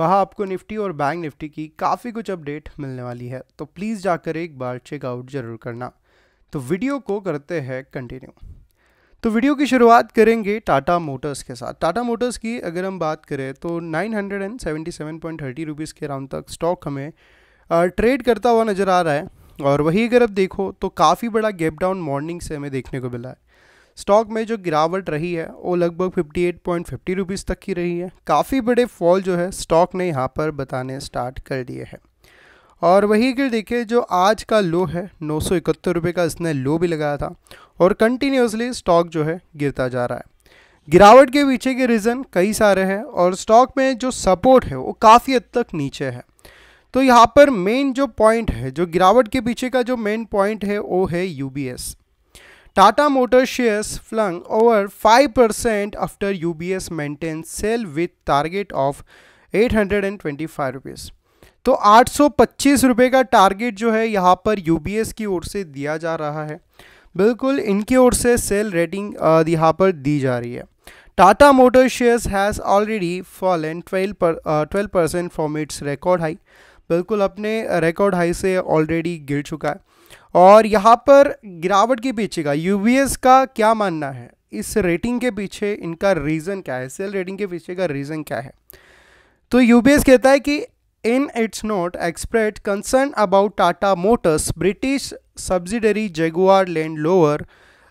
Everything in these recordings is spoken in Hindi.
वहाँ आपको निफ्टी और बैंक निफ्टी की काफ़ी कुछ अपडेट मिलने वाली है तो प्लीज़ जाकर एक बार चेकआउट ज़रूर करना तो वीडियो को करते हैं कंटिन्यू तो वीडियो की शुरुआत करेंगे टाटा मोटर्स के साथ टाटा मोटर्स की अगर हम बात करें तो 977.30 रुपीस के अराउंड तक स्टॉक हमें ट्रेड करता हुआ नज़र आ रहा है और वही अगर आप देखो तो काफ़ी बड़ा गैप डाउन मॉर्निंग से हमें देखने को मिला है स्टॉक में जो गिरावट रही है वो लगभग 58.50 रुपीस तक की रही है काफ़ी बड़े फॉल जो है स्टॉक ने यहाँ पर बताने स्टार्ट कर दिए हैं और वही अगर देखिए जो आज का लो है नौ सौ का इसने लो भी लगाया था और कंटिन्यूसली स्टॉक जो है गिरता जा रहा है गिरावट के पीछे के रीज़न कई सारे हैं और स्टॉक में जो सपोर्ट है वो काफ़ी हद तक नीचे है तो यहाँ पर मेन जो पॉइंट है जो गिरावट के पीछे का जो मेन पॉइंट है वो है UBS Tata Motors shares flung over 5% after UBS maintains sale with target of 825 rupees. तो 825 रुपए का टारगेट जो है यहाँ पर यूबीएस की ओर से दिया जा रहा है बिल्कुल इनकी ओर से सेल रेटिंग यहाँ पर दी जा रही है Tata motor shares has already fallen twelve per twelve percent form its record high बिल्कुल अपने रिकॉर्ड हाई से ऑलरेडी गिर चुका है और यहाँ पर गिरावट के पीछे का यूबीएस का क्या मानना है इस रेटिंग के पीछे इनका रीज़न क्या है सेल रेटिंग के पीछे का रीज़न क्या है तो यूबीएस कहता है कि in its note expressed concern about Tata Motors British subsidiary Jaguar Land Rover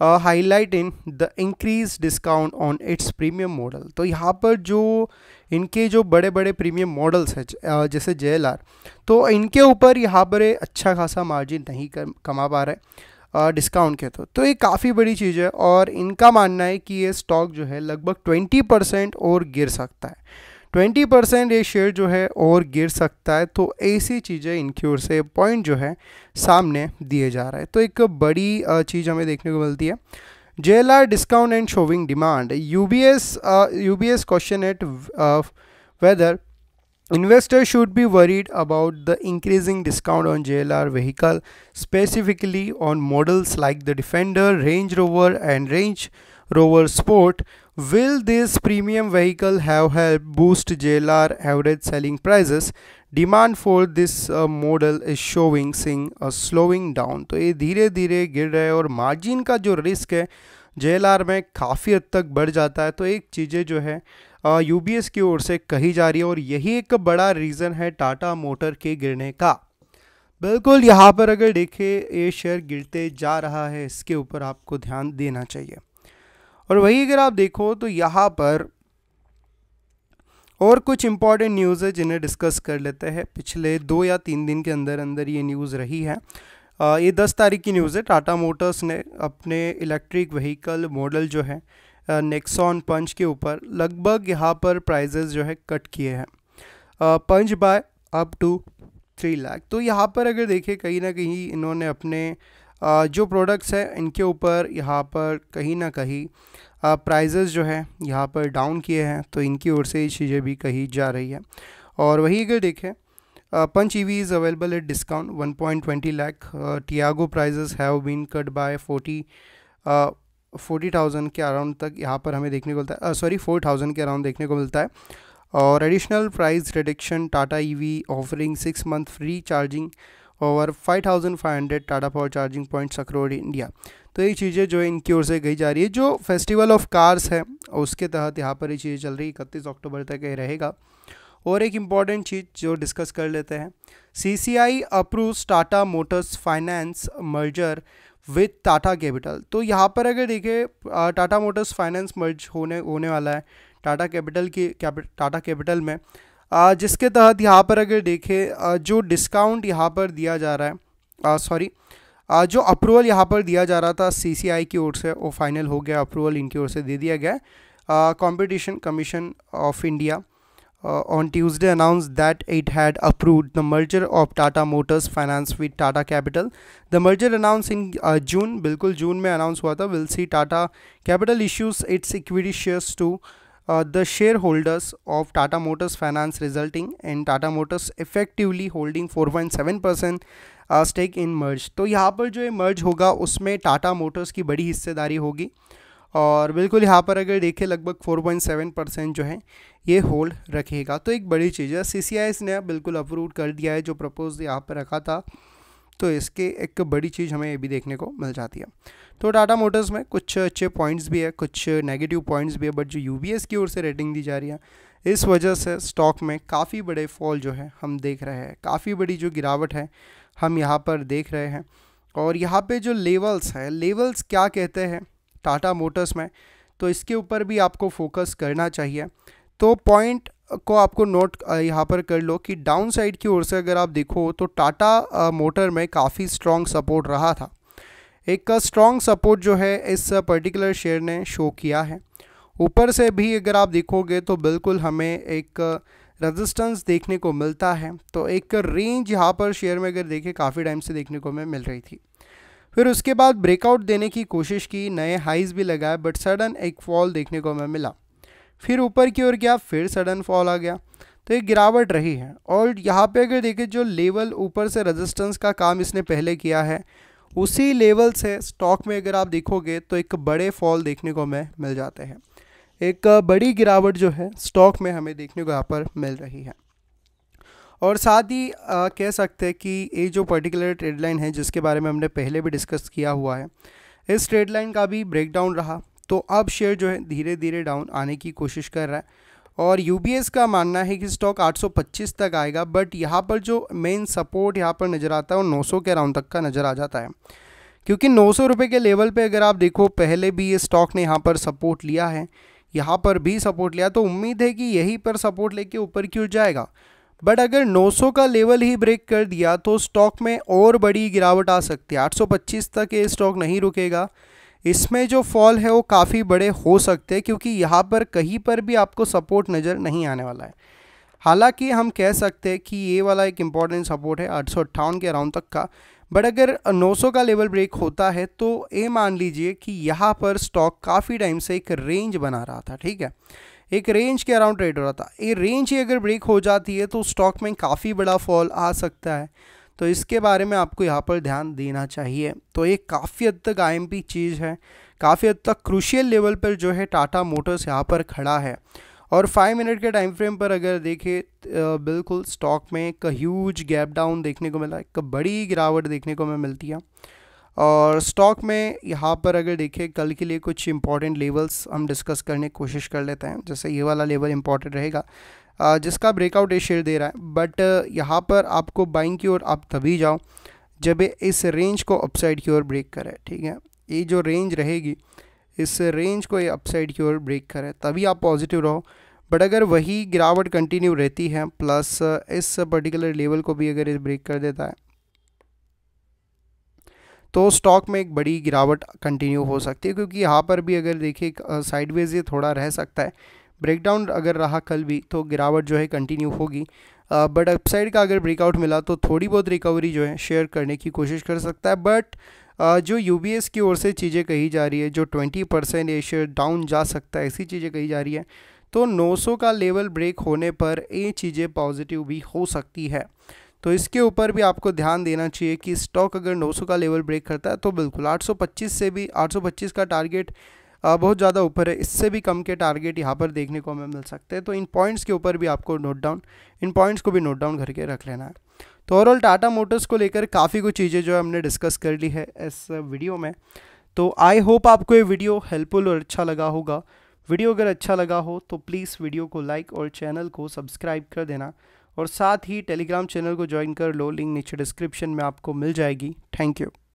uh, in the the increased discount on its premium model तो यहाँ पर जो इनके जो बड़े बड़े प्रीमियम मॉडल्स हैं uh, जैसे जे तो इनके ऊपर यहाँ पर अच्छा खासा मार्जिन नहीं कमा पा रहा है डिस्काउंट के तो तो ये काफ़ी बड़ी चीज़ है और इनका मानना है कि ये स्टॉक जो है लगभग 20 परसेंट और गिर सकता है ट्वेंटी परसेंट ये शेयर जो है और गिर सकता है तो ऐसी चीज़ें इनकी ओर से पॉइंट जो है सामने दिए जा रहे हैं तो एक बड़ी चीज़ हमें देखने को मिलती है J L R discount and showing demand U B S U B S questioned whether investor should be worried about the increasing discount on J L R vehicle specifically on models like the Defender Range Rover and Range Rover Sport Will this premium vehicle have helped boost JLR average selling prices? Demand for this model is showing सिंग स्लोइंग डाउन तो ये धीरे धीरे गिर रहे है और मार्जिन का जो रिस्क है जे में काफ़ी हद तक बढ़ जाता है तो एक चीज़ें जो है यू की ओर से कही जा रही है और यही एक बड़ा रीज़न है टाटा मोटर के गिरने का बिल्कुल यहाँ पर अगर देखे ये शेयर गिरते जा रहा है इसके ऊपर आपको ध्यान देना चाहिए और वही अगर आप देखो तो यहाँ पर और कुछ इम्पॉर्टेंट न्यूज़ है जिन्हें डिस्कस कर लेते हैं पिछले दो या तीन दिन के अंदर अंदर ये न्यूज़ रही है आ, ये दस तारीख की न्यूज़ है टाटा मोटर्स ने अपने इलेक्ट्रिक व्हीकल मॉडल जो है नेक्सॉन पंच के ऊपर लगभग यहाँ पर प्राइजेज जो है कट किए हैं Punch by up to three lakh तो यहाँ पर अगर देखें कहीं ना कहीं इन्होंने अपने जो प्रोडक्ट्स हैं इनके ऊपर यहाँ पर कहीं ना कहीं प्राइजेज़ जो है यहाँ पर डाउन किए हैं तो इनकी ओर से ये चीज़ें भी कही जा रही है और वही अगर देखें Punch E V is available at discount one point twenty lakh Tiago prices have been cut by forty forty thousand के अराउंड तक यहाँ पर हमें देखने को मिलता है सॉरी फोर थाउजेंड के अराउंड देखने को मिलता है और additional price reduction Tata E V offering six month free charging और 5500 Tata Power charging points across India तो ये चीज़ें जो है इनकी ओर से गई जा रही है जो फेस्टिवल ऑफ कार्स है उसके तहत यहाँ पर ये चीज़ें चल रही इकतीस अक्टूबर तक ये रहेगा और एक इम्पॉर्टेंट चीज़ जो डिस्कस कर लेते हैं C C I approve Tata Motors Finance merger with Tata Capital तो यहाँ पर अगर देखें टाटा मोटर्स फाइनेंस मर्ज होने होने वाला है टाटा कैपिटल की टाटा कैपिटल में जिसके तहत यहाँ पर अगर देखें जो डिस्काउंट यहाँ पर दिया जा रहा है सॉरी जो अप्रूवल यहाँ पर दिया जा रहा था सी की ओर से वो फाइनल हो गया अप्रूवल इनकी ओर से दे दिया गया competition commission of India uh, on Tuesday announced that it had approved the merger of Tata Motors Finance with Tata Capital. The merger announced in uh, June, बिल्कुल जून में अनाउंस हुआ था will see Tata Capital issues its equity shares to uh, the shareholders of Tata Motors Finance resulting in Tata Motors effectively holding 4.7 percent stake in merge तो यहाँ पर जो ये मर्ज होगा उसमें टाटा मोटर्स की बड़ी हिस्सेदारी होगी और बिल्कुल यहाँ पर अगर देखें लगभग 4.7 परसेंट जो है ये होल्ड रखेगा तो एक बड़ी चीज़ है सी ने बिल्कुल अप्रूव कर दिया है जो प्रपोज यहाँ पर रखा था तो इसके एक बड़ी चीज़ हमें ये भी देखने को मिल जाती है तो टाटा मोटर्स में कुछ अच्छे पॉइंट्स भी है कुछ नेगेटिव पॉइंट्स भी है बट जो यू की ओर से रेटिंग दी जा रही है इस वजह से स्टॉक में काफ़ी बड़े फॉल जो है हम देख रहे हैं काफ़ी बड़ी जो गिरावट है हम यहाँ पर देख रहे हैं और यहाँ पे जो लेवल्स है लेवल्स क्या कहते हैं टाटा मोटर्स में तो इसके ऊपर भी आपको फोकस करना चाहिए तो पॉइंट को आपको नोट यहाँ पर कर लो कि डाउन साइड की ओर से अगर आप देखो तो टाटा मोटर में काफ़ी स्ट्रॉन्ग सपोर्ट रहा था एक स्ट्रॉन्ग सपोर्ट जो है इस पर्टिकुलर शेयर ने शो किया है ऊपर से भी अगर आप देखोगे तो बिल्कुल हमें एक रेजिस्टेंस देखने को मिलता है तो एक रेंज यहाँ पर शेयर में अगर देखें काफ़ी टाइम से देखने को हमें मिल रही थी फिर उसके बाद ब्रेकआउट देने की कोशिश की नए हाइज़ भी लगाए बट सडन एक फॉल देखने को हमें मिला फिर ऊपर की ओर गया फिर सडन फॉल आ गया तो ये गिरावट रही है और यहाँ पे अगर देखें जो लेवल ऊपर से रेजिस्टेंस का काम इसने पहले किया है उसी लेवल से स्टॉक में अगर आप देखोगे तो एक बड़े फॉल देखने को हमें मिल जाते हैं एक बड़ी गिरावट जो है स्टॉक में हमें देखने को यहाँ पर मिल रही है और साथ ही कह सकते हैं कि ये जो पर्टिकुलर ट्रेड लाइन है जिसके बारे में हमने पहले भी डिस्कस किया हुआ है इस ट्रेड लाइन का भी ब्रेकडाउन रहा तो अब शेयर जो है धीरे धीरे डाउन आने की कोशिश कर रहा है और यू का मानना है कि स्टॉक 825 तक आएगा बट यहाँ पर जो मेन सपोर्ट यहाँ पर नज़र आता है वो 900 के राउंड तक का नज़र आ जाता है क्योंकि नौ सौ के लेवल पे अगर आप देखो पहले भी ये स्टॉक ने यहाँ पर सपोर्ट लिया है यहाँ पर भी सपोर्ट लिया तो उम्मीद है कि यहीं पर सपोर्ट लेके ऊपर क्यों जाएगा बट अगर 900 का लेवल ही ब्रेक कर दिया तो स्टॉक में और बड़ी गिरावट आ सकती है आठ तक ये स्टॉक नहीं रुकेगा इसमें जो फॉल है वो काफ़ी बड़े हो सकते हैं क्योंकि यहाँ पर कहीं पर भी आपको सपोर्ट नज़र नहीं आने वाला है हालांकि हम कह सकते हैं कि ये वाला एक इम्पॉर्टेंट सपोर्ट है आठ के अराउंड तक का बट अगर 900 का लेवल ब्रेक होता है तो ये मान लीजिए कि यहाँ पर स्टॉक काफ़ी टाइम से एक रेंज बना रहा था ठीक है एक रेंज के अराउंड ट्रेड हो रहा था ये रेंज ही अगर ब्रेक हो जाती है तो स्टॉक में काफ़ी बड़ा फॉल आ सकता है तो इसके बारे में आपको यहाँ पर ध्यान देना चाहिए तो ये काफ़ी हद तक आई चीज़ है काफ़ी हद तक क्रूशियल लेवल पर जो है टाटा मोटर्स यहाँ पर खड़ा है और फाइव मिनट के टाइम फ्रेम पर अगर देखें बिल्कुल स्टॉक में एक ह्यूज गैप डाउन देखने को मिला एक बड़ी गिरावट देखने को हमें मिलती है और स्टॉक में यहाँ पर अगर देखें कल के लिए कुछ इंपॉर्टेंट लेवल्स हम डिस्कस करने की कोशिश कर लेते हैं जैसे ये वाला लेवल इंपॉर्टेंट रहेगा जिसका ब्रेकआउट ये शेयर दे रहा है बट यहाँ पर आपको बाइंग की ओर आप तभी जाओ जब इस रेंज को अपसाइड की ओर ब्रेक करे ठीक है ये जो रेंज रहेगी इस रेंज को ये अपसाइड की ओर ब्रेक करे तभी आप पॉजिटिव रहो बट अगर वही गिरावट कंटिन्यू रहती है प्लस इस पर्टिकुलर लेवल को भी अगर ये ब्रेक कर देता है तो स्टॉक में एक बड़ी गिरावट कंटिन्यू हो सकती है क्योंकि यहाँ पर भी अगर देखिए साइडवेज ये थोड़ा रह सकता है ब्रेकडाउन अगर रहा कल भी तो गिरावट जो है कंटिन्यू होगी बट अपसाइड का अगर ब्रेकआउट मिला तो थोड़ी बहुत रिकवरी जो है शेयर करने की कोशिश कर सकता है बट जो यू की ओर से चीज़ें कही जा रही है जो ट्वेंटी परसेंट ये शेयर डाउन जा सकता है ऐसी चीज़ें कही जा रही है तो 900 का लेवल ब्रेक होने पर ये चीज़ें पॉजिटिव भी हो सकती है तो इसके ऊपर भी आपको ध्यान देना चाहिए कि स्टॉक अगर 900 का लेवल ब्रेक करता है तो बिल्कुल 825 से भी 825 का टारगेट बहुत ज़्यादा ऊपर है इससे भी कम के टारगेट यहाँ पर देखने को हमें मिल सकते हैं तो इन पॉइंट्स के ऊपर भी आपको नोट डाउन इन पॉइंट्स को भी नोट डाउन करके रख लेना है तो ओवरऑल टाटा मोटर्स को लेकर काफ़ी कुछ चीज़ें जो है हमने डिस्कस कर ली है इस वीडियो में तो आई होप आपको ये वीडियो हेल्पफुल और अच्छा लगा होगा वीडियो अगर अच्छा लगा हो तो प्लीज़ वीडियो को लाइक और चैनल को सब्सक्राइब कर देना और साथ ही टेलीग्राम चैनल को ज्वाइन कर लो लिंक नीचे डिस्क्रिप्शन में आपको मिल जाएगी थैंक यू